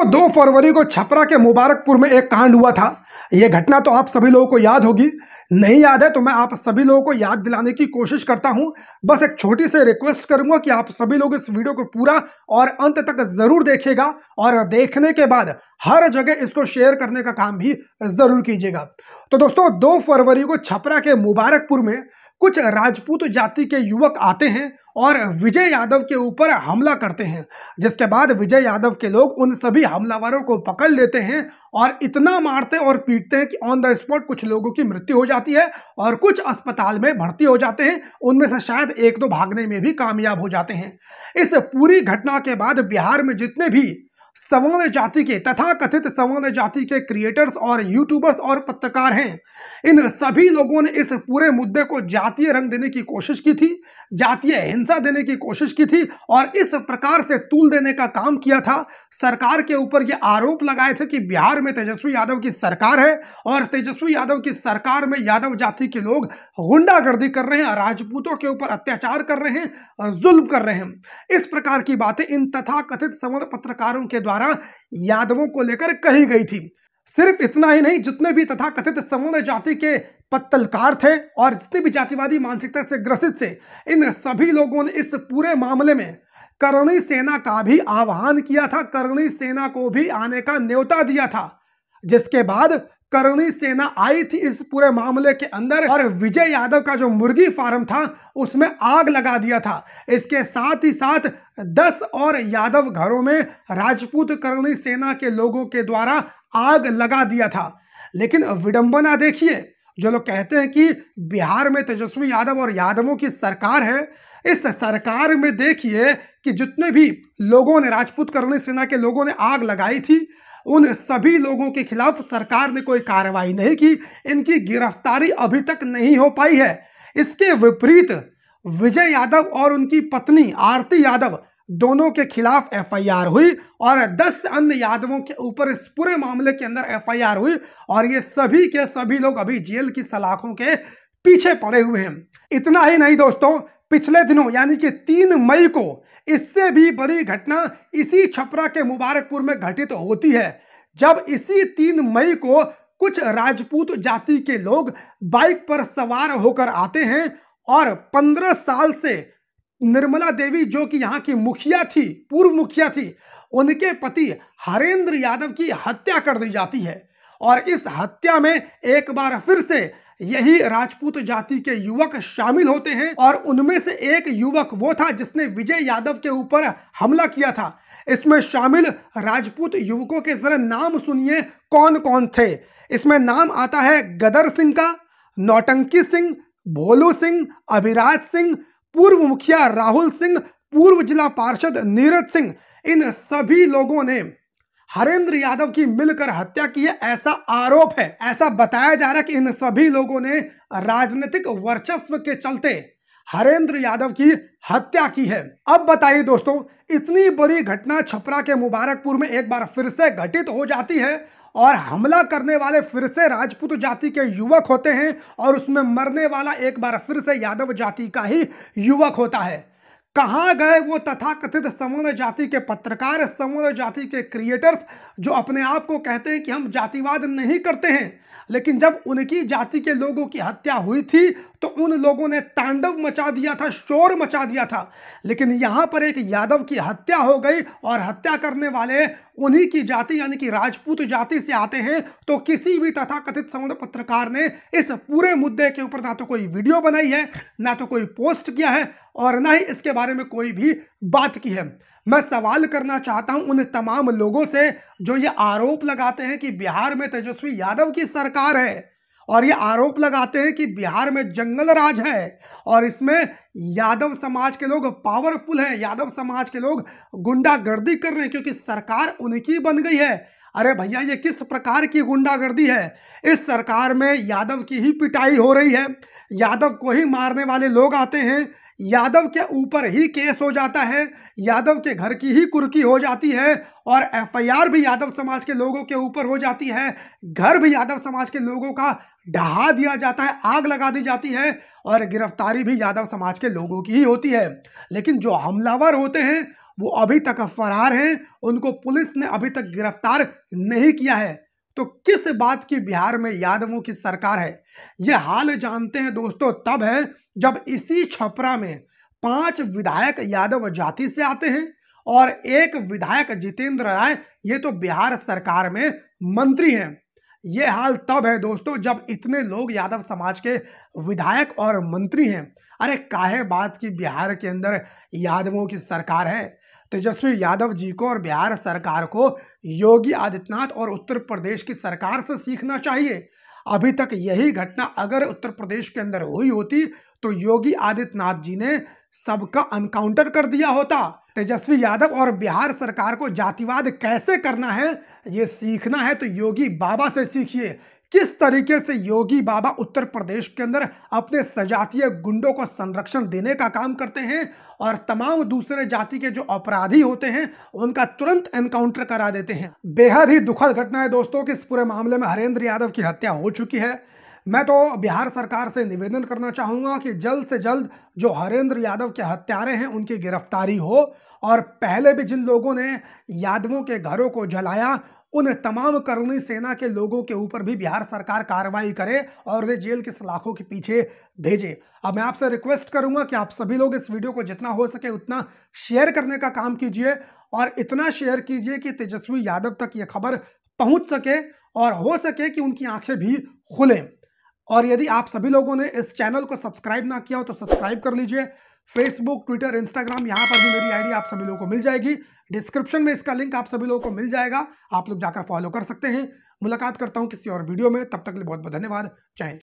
तो दो फरवरी को छपरा के मुबारकपुर में एक कांड हुआ था यह घटना तो आप सभी लोगों को याद होगी नहीं याद है तो मैं आप सभी लोगों को याद दिलाने की कोशिश करता हूं बस एक छोटी से रिक्वेस्ट करूंगा कि आप सभी लोग इस वीडियो को पूरा और अंत तक जरूर देखिएगा और देखने के बाद हर जगह इसको शेयर करने का काम भी जरूर कीजिएगा तो दोस्तों दो फरवरी को छपरा के मुबारकपुर में कुछ राजपूत जाति के युवक आते हैं और विजय यादव के ऊपर हमला करते हैं जिसके बाद विजय यादव के लोग उन सभी हमलावरों को पकड़ लेते हैं और इतना मारते और पीटते हैं कि ऑन द स्पॉट कुछ लोगों की मृत्यु हो जाती है और कुछ अस्पताल में भर्ती हो जाते हैं उनमें से शायद एक दो भागने में भी कामयाब हो जाते हैं इस पूरी घटना के बाद बिहार में जितने भी सवर्ण जाति के तथा कथित सवर्ण जाति के क्रिएटर्स और यूट्यूबर्स और पत्रकार हैं इन सभी लोगों ने इस पूरे मुद्दे को जातीय रंग देने की कोशिश की थी जातीय हिंसा देने की कोशिश की थी और इस प्रकार से तूल देने का काम किया था सरकार के ऊपर ये आरोप लगाए थे कि बिहार में तेजस्वी यादव की सरकार है और तेजस्वी यादव की सरकार में यादव जाति के लोग गुंडागर्दी कर रहे हैं राजपूतों के ऊपर अत्याचार कर रहे हैं जुल्म कर रहे हैं इस प्रकार की बातें इन तथा कथित सवर्ण पत्रकारों के द्वारा यादवों को लेकर कही गई थी सिर्फ इतना ही नहीं जितने भी कथित समुद्र जाति के पत्तलकार थे और जितने भी जातिवादी मानसिकता से ग्रसित थे इन सभी लोगों ने इस पूरे मामले में करणी सेना का भी आह्वान किया था करणी सेना को भी आने का न्योता दिया था जिसके बाद करणी सेना आई थी इस पूरे मामले के अंदर और विजय यादव का जो मुर्गी फार्म था उसमें आग लगा दिया था इसके साथ ही साथ दस और यादव घरों में राजपूत करणी सेना के लोगों के द्वारा आग लगा दिया था लेकिन विडंबना देखिए जो लोग कहते हैं कि बिहार में तेजस्वी यादव और यादवों की सरकार है इस सरकार में देखिए कि जितने भी लोगों ने राजपूत करणी सेना के लोगों ने आग लगाई थी उन सभी लोगों के खिलाफ सरकार ने कोई कार्रवाई नहीं की इनकी गिरफ्तारी अभी तक नहीं हो पाई है इसके विपरीत विजय यादव और उनकी पत्नी आरती यादव दोनों के खिलाफ एफआईआर हुई और 10 अन्य यादवों के ऊपर इस पूरे मामले के अंदर एफआईआर हुई और ये सभी के सभी लोग अभी जेल की सलाखों के पीछे पड़े हुए हैं इतना ही नहीं दोस्तों पिछले दिनों यानी कि तीन मई को इससे भी बड़ी घटना इसी छपरा के मुबारकपुर में घटित होती है जब इसी तीन मई को कुछ राजपूत जाति के लोग बाइक पर सवार होकर आते हैं और पंद्रह साल से निर्मला देवी जो कि यहाँ की मुखिया थी पूर्व मुखिया थी उनके पति हरेंद्र यादव की हत्या कर दी जाती है और इस हत्या में एक बार फिर से यही राजपूत जाति के युवक शामिल होते हैं और उनमें से एक युवक वो था जिसने विजय यादव के ऊपर हमला किया था इसमें शामिल राजपूत युवकों के जरा नाम सुनिए कौन कौन थे इसमें नाम आता है गदर सिंह का नौटंकी सिंह भोलू सिंह अभिराज सिंह पूर्व मुखिया राहुल सिंह पूर्व जिला पार्षद नीरज सिंह इन सभी लोगों ने हरेंद्र यादव की मिलकर हत्या की है ऐसा आरोप है ऐसा बताया जा रहा है कि इन सभी लोगों ने राजनीतिक वर्चस्व के चलते हरेंद्र यादव की हत्या की है अब बताइए दोस्तों इतनी बड़ी घटना छपरा के मुबारकपुर में एक बार फिर से घटित हो जाती है और हमला करने वाले फिर से राजपूत जाति के युवक होते हैं और उसमें मरने वाला एक बार फिर से यादव जाति का ही युवक होता है कहाँ गए वो तथाकथित समूल जाति के पत्रकार समूल जाति के क्रिएटर्स जो अपने आप को कहते हैं कि हम जातिवाद नहीं करते हैं लेकिन जब उनकी जाति के लोगों की हत्या हुई थी तो उन लोगों ने तांडव मचा दिया था शोर मचा दिया था लेकिन यहां पर एक यादव की हत्या हो गई और हत्या करने वाले उन्हीं की जाति यानी कि राजपूत जाति से आते हैं तो किसी भी तथा कथित समुद्र पत्रकार ने इस पूरे मुद्दे के ऊपर ना तो कोई वीडियो बनाई है ना तो कोई पोस्ट किया है और ना ही इसके बारे में कोई भी बात की है मैं सवाल करना चाहता हूं उन तमाम लोगों से जो ये आरोप लगाते हैं कि बिहार में तेजस्वी यादव की सरकार है और ये आरोप लगाते हैं कि बिहार में जंगल राज है और इसमें यादव समाज के लोग पावरफुल हैं यादव समाज के लोग गुंडागर्दी कर रहे हैं क्योंकि सरकार उनकी बन गई है अरे भैया ये किस प्रकार की गुंडागर्दी है इस सरकार में यादव की ही पिटाई हो रही है यादव को ही मारने वाले लोग आते हैं यादव के ऊपर ही केस हो जाता है यादव के घर की ही कुर्की हो जाती है और एफआईआर भी यादव समाज के लोगों के ऊपर हो जाती है घर भी यादव समाज के लोगों का ढहा दिया जाता है आग लगा दी जाती है और गिरफ्तारी भी यादव समाज के लोगों की ही होती है लेकिन जो हमलावर होते हैं वो अभी तक फरार हैं उनको पुलिस ने अभी तक गिरफ्तार नहीं किया है तो किस बात की बिहार में यादवों की सरकार है ये हाल जानते हैं दोस्तों तब है जब इसी छपरा में पांच विधायक यादव जाति से आते हैं और एक विधायक जितेंद्र राय ये तो बिहार सरकार में मंत्री हैं ये हाल तब है दोस्तों जब इतने लोग यादव समाज के विधायक और मंत्री हैं अरे काहे बात की बिहार के अंदर यादवों की सरकार है तेजस्वी यादव जी को और बिहार सरकार को योगी आदित्यनाथ और उत्तर प्रदेश की सरकार से सीखना चाहिए अभी तक यही घटना अगर उत्तर प्रदेश के अंदर हुई होती तो योगी आदित्यनाथ जी ने सबका अनकाउंटर कर दिया होता तेजस्वी यादव और बिहार सरकार को जातिवाद कैसे करना है ये सीखना है तो योगी बाबा से सीखिए किस तरीके से योगी बाबा उत्तर प्रदेश के अंदर अपने सजातीय गुंडों को संरक्षण देने का काम करते हैं और तमाम दूसरे जाति के जो अपराधी होते हैं उनका तुरंत एनकाउंटर करा देते हैं बेहद ही दुखद घटना है दोस्तों कि इस पूरे मामले में हरेंद्र यादव की हत्या हो चुकी है मैं तो बिहार सरकार से निवेदन करना चाहूँगा कि जल्द से जल्द जो हरेंद्र यादव के हत्यारे हैं उनकी गिरफ्तारी हो और पहले भी जिन लोगों ने यादवों के घरों को जलाया उन तमाम करनी सेना के लोगों के ऊपर भी बिहार सरकार कार्रवाई करे और उन्हें जेल के सलाखों के पीछे भेजे अब मैं आपसे रिक्वेस्ट करूंगा कि आप सभी लोग इस वीडियो को जितना हो सके उतना शेयर करने का काम कीजिए और इतना शेयर कीजिए कि तेजस्वी यादव तक ये खबर पहुंच सके और हो सके कि उनकी आंखें भी खुलें और यदि आप सभी लोगों ने इस चैनल को सब्सक्राइब ना किया हो तो सब्सक्राइब कर लीजिए फेसबुक ट्विटर इंस्टाग्राम यहाँ पर भी मेरी आईडी आप सभी लोगों को मिल जाएगी डिस्क्रिप्शन में इसका लिंक आप सभी लोगों को मिल जाएगा आप लोग जाकर फॉलो कर सकते हैं मुलाकात करता हूँ किसी और वीडियो में तब तक लिए बहुत बहुत धन्यवाद जय